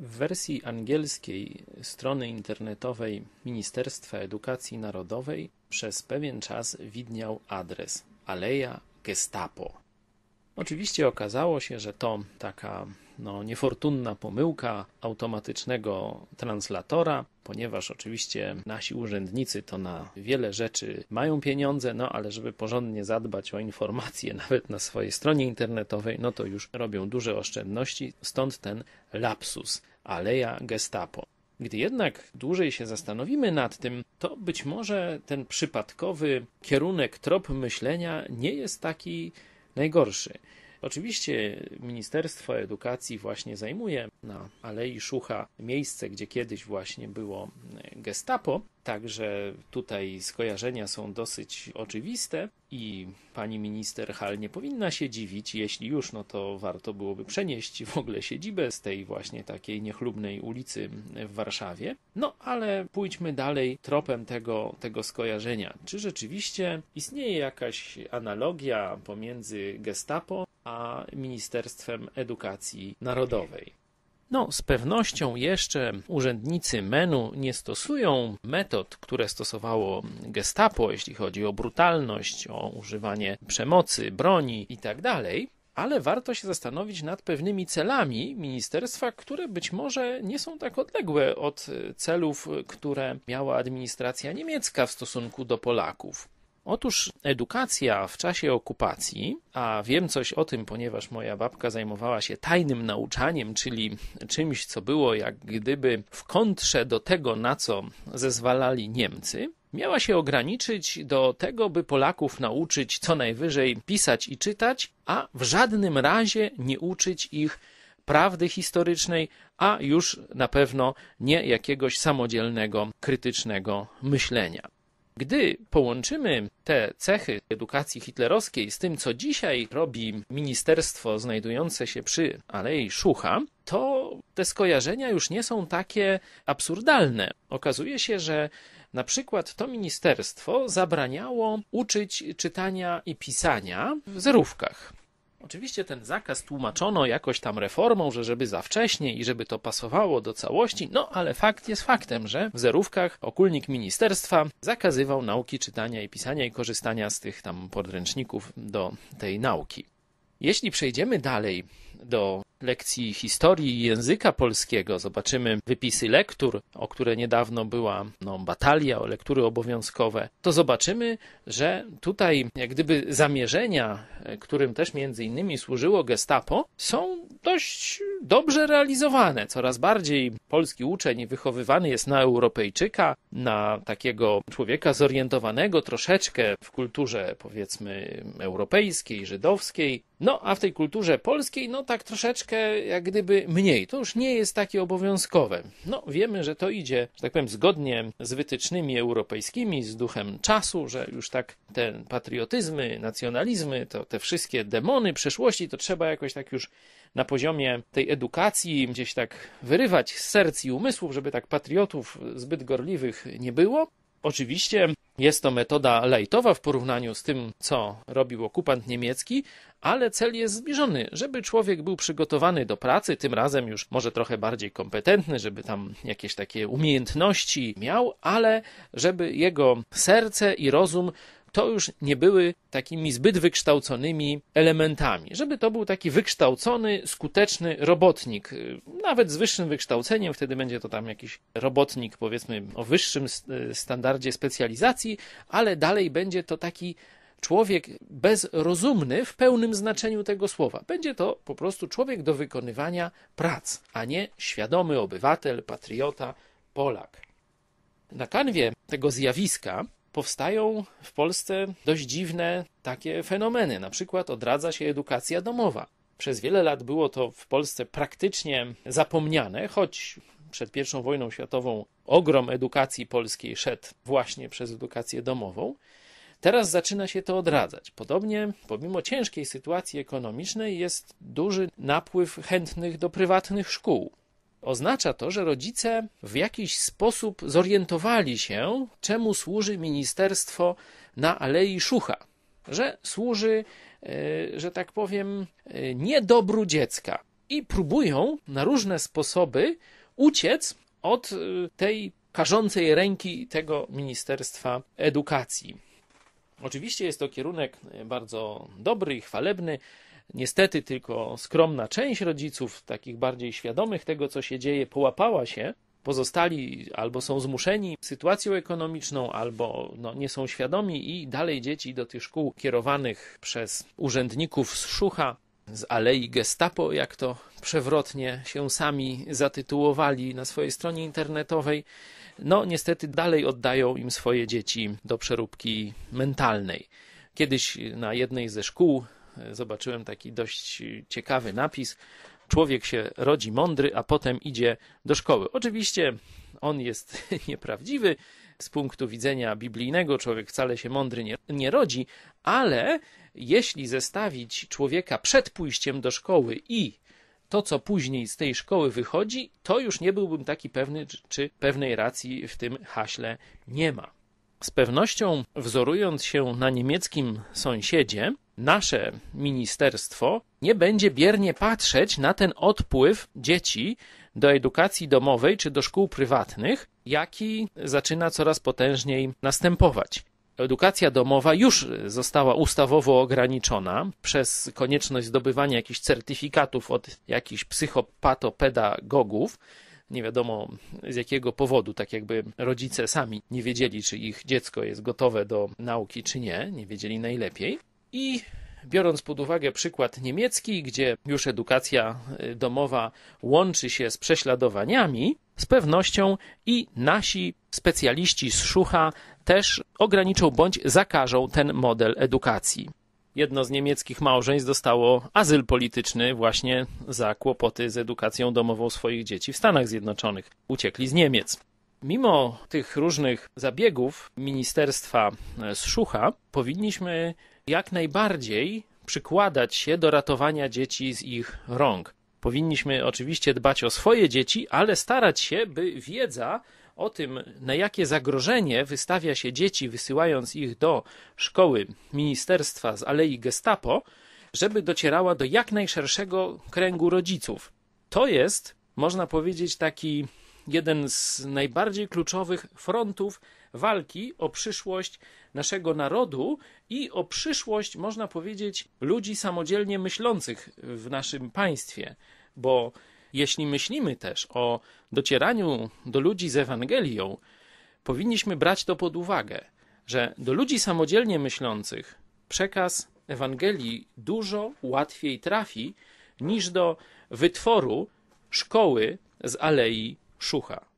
W wersji angielskiej strony internetowej Ministerstwa Edukacji Narodowej przez pewien czas widniał adres Aleja Gestapo. Oczywiście okazało się, że to taka no, niefortunna pomyłka automatycznego translatora, ponieważ oczywiście nasi urzędnicy to na wiele rzeczy mają pieniądze, no ale żeby porządnie zadbać o informacje nawet na swojej stronie internetowej, no to już robią duże oszczędności, stąd ten lapsus, aleja gestapo. Gdy jednak dłużej się zastanowimy nad tym, to być może ten przypadkowy kierunek, trop myślenia nie jest taki najgorszy. Oczywiście Ministerstwo Edukacji właśnie zajmuje na Alei Szucha miejsce, gdzie kiedyś właśnie było gestapo, Także tutaj skojarzenia są dosyć oczywiste i pani minister Hal nie powinna się dziwić. Jeśli już, no to warto byłoby przenieść w ogóle siedzibę z tej właśnie takiej niechlubnej ulicy w Warszawie. No ale pójdźmy dalej tropem tego, tego skojarzenia. Czy rzeczywiście istnieje jakaś analogia pomiędzy gestapo a Ministerstwem Edukacji Narodowej. No, z pewnością jeszcze urzędnicy MENU nie stosują metod, które stosowało Gestapo, jeśli chodzi o brutalność, o używanie przemocy, broni itd tak ale warto się zastanowić nad pewnymi celami ministerstwa, które być może nie są tak odległe od celów, które miała administracja niemiecka w stosunku do Polaków. Otóż edukacja w czasie okupacji, a wiem coś o tym, ponieważ moja babka zajmowała się tajnym nauczaniem, czyli czymś, co było jak gdyby w kontrze do tego, na co zezwalali Niemcy, miała się ograniczyć do tego, by Polaków nauczyć co najwyżej pisać i czytać, a w żadnym razie nie uczyć ich prawdy historycznej, a już na pewno nie jakiegoś samodzielnego, krytycznego myślenia. Gdy połączymy te cechy edukacji hitlerowskiej z tym, co dzisiaj robi ministerstwo znajdujące się przy Alei Szucha, to te skojarzenia już nie są takie absurdalne. Okazuje się, że na przykład to ministerstwo zabraniało uczyć czytania i pisania w zerówkach. Oczywiście ten zakaz tłumaczono jakoś tam reformą, że żeby za wcześnie i żeby to pasowało do całości, no ale fakt jest faktem, że w zerówkach okulnik ministerstwa zakazywał nauki czytania i pisania i korzystania z tych tam podręczników do tej nauki. Jeśli przejdziemy dalej do lekcji historii i języka polskiego. Zobaczymy wypisy lektur, o które niedawno była no, batalia, o lektury obowiązkowe. To zobaczymy, że tutaj jak gdyby zamierzenia, e, którym też między innymi służyło gestapo, są dość dobrze realizowane. Coraz bardziej polski uczeń wychowywany jest na Europejczyka, na takiego człowieka zorientowanego troszeczkę w kulturze powiedzmy europejskiej, żydowskiej, no, a w tej kulturze polskiej, no tak troszeczkę jak gdyby mniej. To już nie jest takie obowiązkowe. No, wiemy, że to idzie, że tak powiem, zgodnie z wytycznymi europejskimi, z duchem czasu, że już tak te patriotyzmy, nacjonalizmy, to te wszystkie demony przeszłości, to trzeba jakoś tak już na poziomie tej edukacji gdzieś tak wyrywać z serc i umysłów, żeby tak patriotów zbyt gorliwych nie było. Oczywiście jest to metoda leitowa w porównaniu z tym, co robił okupant niemiecki, ale cel jest zbliżony, żeby człowiek był przygotowany do pracy, tym razem już może trochę bardziej kompetentny, żeby tam jakieś takie umiejętności miał, ale żeby jego serce i rozum to już nie były takimi zbyt wykształconymi elementami. Żeby to był taki wykształcony, skuteczny robotnik, nawet z wyższym wykształceniem, wtedy będzie to tam jakiś robotnik, powiedzmy, o wyższym standardzie specjalizacji, ale dalej będzie to taki człowiek bezrozumny w pełnym znaczeniu tego słowa. Będzie to po prostu człowiek do wykonywania prac, a nie świadomy obywatel, patriota, Polak. Na kanwie tego zjawiska powstają w Polsce dość dziwne takie fenomeny. Na przykład odradza się edukacja domowa. Przez wiele lat było to w Polsce praktycznie zapomniane, choć przed I wojną światową ogrom edukacji polskiej szedł właśnie przez edukację domową. Teraz zaczyna się to odradzać. Podobnie, pomimo ciężkiej sytuacji ekonomicznej, jest duży napływ chętnych do prywatnych szkół. Oznacza to, że rodzice w jakiś sposób zorientowali się, czemu służy ministerstwo na Alei Szucha, że służy, e, że tak powiem, e, niedobru dziecka i próbują na różne sposoby uciec od e, tej karzącej ręki tego Ministerstwa Edukacji. Oczywiście jest to kierunek bardzo dobry i chwalebny, Niestety tylko skromna część rodziców, takich bardziej świadomych tego, co się dzieje, połapała się. Pozostali albo są zmuszeni sytuacją ekonomiczną, albo no, nie są świadomi i dalej dzieci do tych szkół kierowanych przez urzędników z Szucha z alei Gestapo, jak to przewrotnie się sami zatytułowali na swojej stronie internetowej, no niestety dalej oddają im swoje dzieci do przeróbki mentalnej. Kiedyś na jednej ze szkół zobaczyłem taki dość ciekawy napis. Człowiek się rodzi mądry, a potem idzie do szkoły. Oczywiście on jest nieprawdziwy z punktu widzenia biblijnego. Człowiek wcale się mądry nie, nie rodzi, ale jeśli zestawić człowieka przed pójściem do szkoły i to, co później z tej szkoły wychodzi, to już nie byłbym taki pewny, czy, czy pewnej racji w tym haśle nie ma. Z pewnością, wzorując się na niemieckim sąsiedzie, nasze ministerstwo nie będzie biernie patrzeć na ten odpływ dzieci do edukacji domowej czy do szkół prywatnych, jaki zaczyna coraz potężniej następować. Edukacja domowa już została ustawowo ograniczona przez konieczność zdobywania jakichś certyfikatów od jakichś psychopatopedagogów. Nie wiadomo z jakiego powodu, tak jakby rodzice sami nie wiedzieli, czy ich dziecko jest gotowe do nauki, czy nie, nie wiedzieli najlepiej. I biorąc pod uwagę przykład niemiecki, gdzie już edukacja y, domowa łączy się z prześladowaniami, z pewnością i nasi specjaliści z Szucha też ograniczą bądź zakażą ten model edukacji. Jedno z niemieckich małżeństw dostało azyl polityczny właśnie za kłopoty z edukacją domową swoich dzieci w Stanach Zjednoczonych. Uciekli z Niemiec. Mimo tych różnych zabiegów ministerstwa e, Szucha, powinniśmy jak najbardziej przykładać się do ratowania dzieci z ich rąk. Powinniśmy oczywiście dbać o swoje dzieci, ale starać się, by wiedza o tym, na jakie zagrożenie wystawia się dzieci, wysyłając ich do szkoły ministerstwa z alei Gestapo, żeby docierała do jak najszerszego kręgu rodziców. To jest, można powiedzieć, taki jeden z najbardziej kluczowych frontów walki o przyszłość naszego narodu i o przyszłość, można powiedzieć, ludzi samodzielnie myślących w naszym państwie, bo jeśli myślimy też o docieraniu do ludzi z Ewangelią, powinniśmy brać to pod uwagę, że do ludzi samodzielnie myślących przekaz Ewangelii dużo łatwiej trafi niż do wytworu szkoły z Alei Szucha.